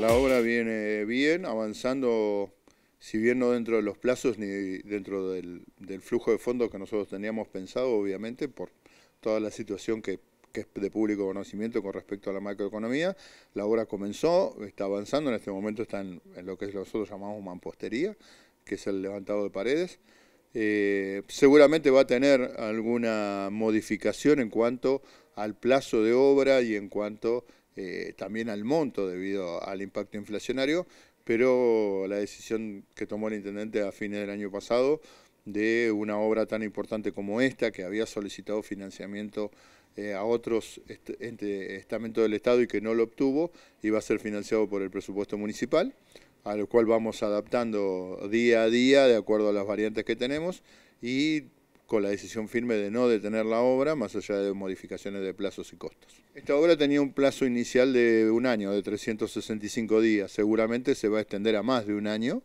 La obra viene bien, avanzando, si bien no dentro de los plazos ni dentro del, flujo de fondos que nosotros teníamos pensado, obviamente, por toda la situación que, es de público conocimiento con respecto a la macroeconomía. La obra comenzó, está avanzando, en este momento está en, lo que nosotros llamamos mampostería, que es el levantado de paredes. Eh, seguramente va a tener alguna modificación en cuanto al plazo de obra y en cuanto eh, también al monto debido al impacto inflacionario, pero la decisión que tomó el intendente a fines del año pasado de una obra tan importante como esta, que había solicitado financiamiento eh, a otros estamentos del Estado y que no lo obtuvo, iba a ser financiado por el presupuesto municipal, a lo cual vamos adaptando día a día de acuerdo a las variantes que tenemos y la decisión firme de no detener la obra, más allá de modificaciones de plazos y costos. Esta obra tenía un plazo inicial de un año, de 365 días. Seguramente se va a extender a más de un año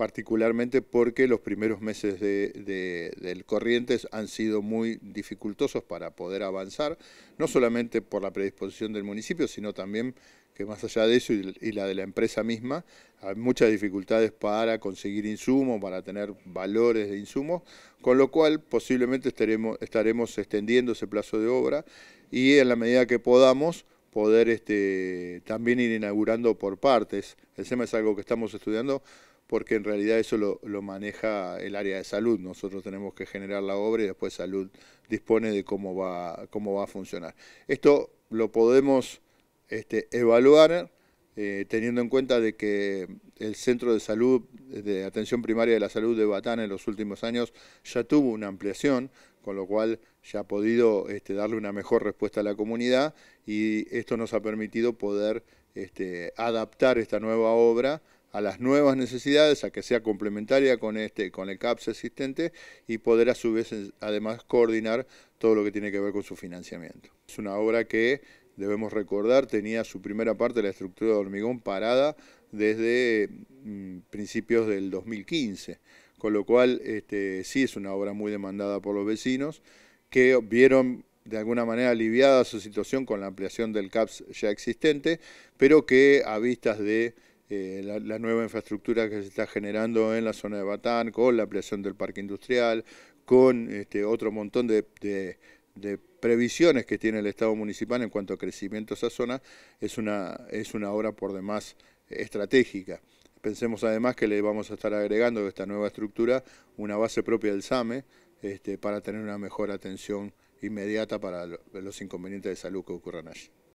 particularmente porque los primeros meses de, del Corrientes han sido muy dificultosos para poder avanzar, no solamente por la predisposición del municipio, sino también que más allá de eso y, la de la empresa misma, hay muchas dificultades para conseguir insumos, para tener valores de insumos, con lo cual posiblemente estaremos, estaremos extendiendo ese plazo de obra y en la medida que podamos poder este, también ir inaugurando por partes. El SEMA es algo que estamos estudiando porque en realidad eso lo, maneja el área de salud. Nosotros tenemos que generar la obra y después salud dispone de cómo va, cómo va a funcionar. Esto lo podemos este, evaluar eh, teniendo en cuenta de que el Centro de Salud, de Atención Primaria de la Salud de Batán en los últimos años ya tuvo una ampliación, con lo cual ya ha podido este, darle una mejor respuesta a la comunidad y esto nos ha permitido poder este, adaptar esta nueva obra a las nuevas necesidades, a que sea complementaria con este, con el CAPS existente y poder a su vez eh, además coordinar todo lo que tiene que ver con su financiamiento. Es una obra que debemos recordar tenía su primera parte de la estructura de hormigón parada desde mm, principios del 2015, con lo cual este, sí es una obra muy demandada por los vecinos que vieron de alguna manera aliviada su situación con la ampliación del CAPS ya existente, pero que a vistas de eh, la, nueva infraestructura que se está generando en la zona de Batán, con la ampliación del parque industrial, con este, otro montón de, previsiones que tiene el Estado municipal en cuanto a crecimiento de esa zona, es una, es una obra por demás estratégica. Pensemos además que le vamos a estar agregando a esta nueva estructura una base propia del SAME este, para tener una mejor atención inmediata para los inconvenientes de salud que ocurran allí.